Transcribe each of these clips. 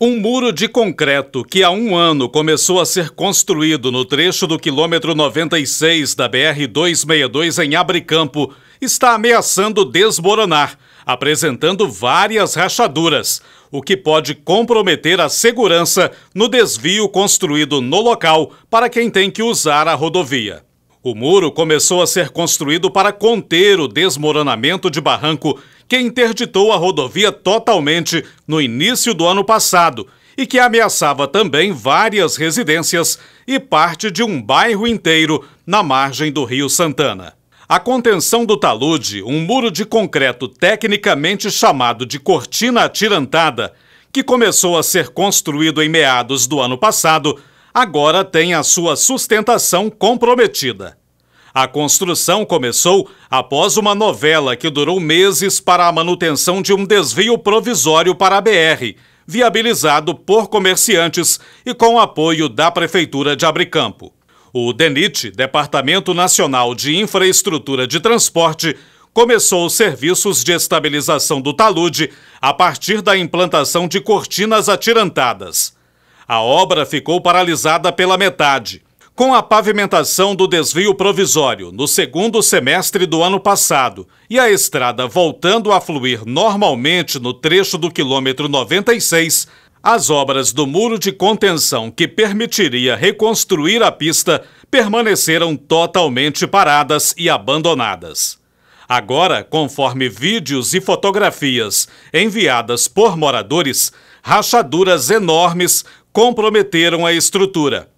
Um muro de concreto que há um ano começou a ser construído no trecho do quilômetro 96 da BR-262 em Abricampo está ameaçando desmoronar, apresentando várias rachaduras, o que pode comprometer a segurança no desvio construído no local para quem tem que usar a rodovia. O muro começou a ser construído para conter o desmoronamento de barranco que interditou a rodovia totalmente no início do ano passado e que ameaçava também várias residências e parte de um bairro inteiro na margem do Rio Santana. A contenção do talude, um muro de concreto tecnicamente chamado de cortina atirantada, que começou a ser construído em meados do ano passado, agora tem a sua sustentação comprometida. A construção começou após uma novela que durou meses para a manutenção de um desvio provisório para a BR, viabilizado por comerciantes e com apoio da Prefeitura de Abricampo. O DENIT, Departamento Nacional de Infraestrutura de Transporte, começou os serviços de estabilização do talude a partir da implantação de cortinas atirantadas a obra ficou paralisada pela metade. Com a pavimentação do desvio provisório no segundo semestre do ano passado e a estrada voltando a fluir normalmente no trecho do quilômetro 96, as obras do muro de contenção que permitiria reconstruir a pista permaneceram totalmente paradas e abandonadas. Agora, conforme vídeos e fotografias enviadas por moradores, rachaduras enormes comprometeram a estrutura.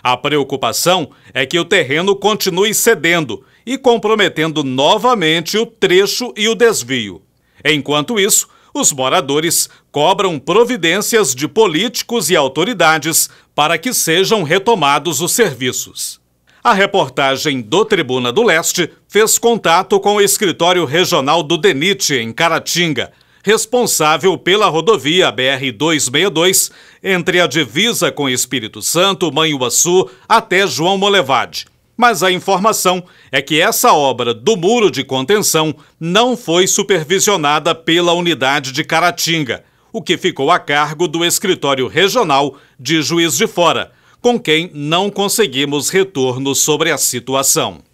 A preocupação é que o terreno continue cedendo e comprometendo novamente o trecho e o desvio. Enquanto isso, os moradores cobram providências de políticos e autoridades para que sejam retomados os serviços. A reportagem do Tribuna do Leste fez contato com o escritório regional do DENIT em Caratinga, responsável pela rodovia BR-262, entre a divisa com Espírito Santo, Manhuaçu até João Molevade. Mas a informação é que essa obra do muro de contenção não foi supervisionada pela unidade de Caratinga, o que ficou a cargo do escritório regional de Juiz de Fora, com quem não conseguimos retorno sobre a situação.